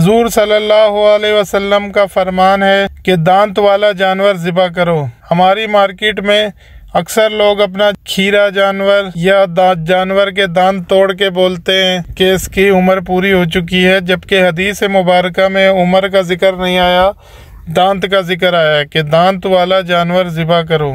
हजूर वसल्लम का फरमान है कि दांत वाला जानवर ज़िबा करो हमारी मार्केट में अक्सर लोग अपना खीरा जानवर या दांत जानवर के दांत तोड़ के बोलते हैं कि इसकी उम्र पूरी हो चुकी है जबकि हदीस मुबारक में उम्र का जिक्र नहीं आया दांत का जिक्र आया कि दांत वाला जानवर ज़िबा करो